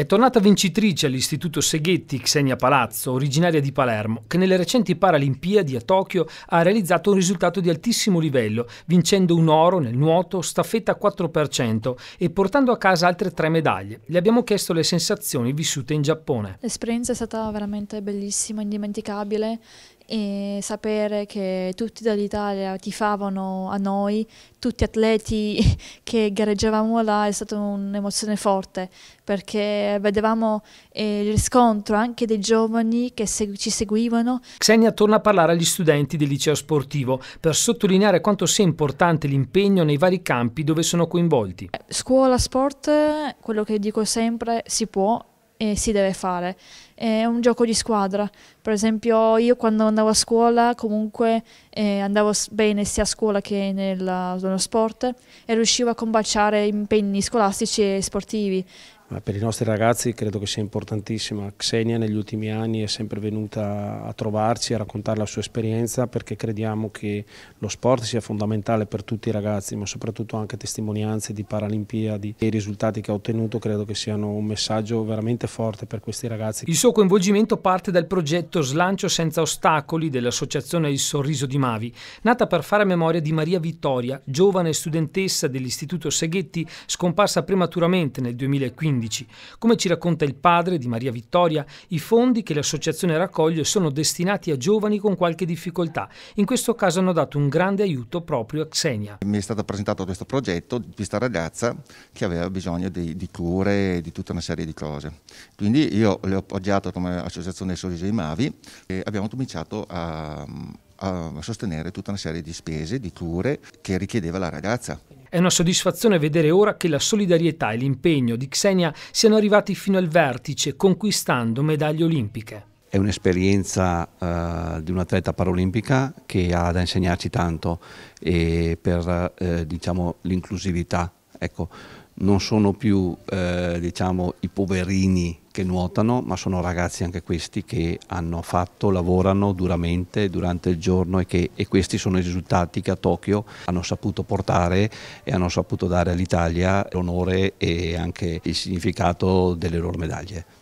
È tornata vincitrice all'Istituto Seghetti Xenia Palazzo, originaria di Palermo, che nelle recenti Paralimpiadi a Tokyo ha realizzato un risultato di altissimo livello, vincendo un oro nel nuoto, staffetta 4% e portando a casa altre tre medaglie. Le abbiamo chiesto le sensazioni vissute in Giappone. L'esperienza è stata veramente bellissima, indimenticabile e sapere che tutti dall'Italia tifavano a noi, tutti atleti che gareggiavamo là è stata un'emozione forte perché vedevamo eh, il riscontro anche dei giovani che segu ci seguivano. Xenia torna a parlare agli studenti del liceo sportivo per sottolineare quanto sia importante l'impegno nei vari campi dove sono coinvolti. Scuola, sport, quello che dico sempre, si può e si deve fare. È un gioco di squadra. Per esempio, io quando andavo a scuola, comunque eh, andavo bene sia a scuola che nella, nello sport e riuscivo a combaciare impegni scolastici e sportivi ma per i nostri ragazzi credo che sia importantissima. Xenia negli ultimi anni è sempre venuta a trovarci, a raccontare la sua esperienza perché crediamo che lo sport sia fondamentale per tutti i ragazzi, ma soprattutto anche testimonianze di Paralimpiadi e i risultati che ha ottenuto credo che siano un messaggio veramente forte per questi ragazzi. Il suo coinvolgimento parte dal progetto Slancio senza ostacoli dell'associazione Il Sorriso di Mavi, nata per fare memoria di Maria Vittoria, giovane studentessa dell'Istituto Seghetti scomparsa prematuramente nel 2015 2015. Come ci racconta il padre di Maria Vittoria, i fondi che l'associazione raccoglie sono destinati a giovani con qualche difficoltà. In questo caso hanno dato un grande aiuto proprio a Xenia. Mi è stato presentato questo progetto di questa ragazza che aveva bisogno di, di cure e di tutta una serie di cose. Quindi io le ho appoggiato come associazione Sorriso di Mavi e abbiamo cominciato a a sostenere tutta una serie di spese, di cure che richiedeva la ragazza. È una soddisfazione vedere ora che la solidarietà e l'impegno di Xenia siano arrivati fino al vertice, conquistando medaglie olimpiche. È un'esperienza uh, di un'atleta paraolimpica che ha da insegnarci tanto per uh, diciamo, l'inclusività. Ecco, non sono più eh, diciamo, i poverini che nuotano, ma sono ragazzi anche questi che hanno fatto, lavorano duramente durante il giorno e, che, e questi sono i risultati che a Tokyo hanno saputo portare e hanno saputo dare all'Italia l'onore e anche il significato delle loro medaglie.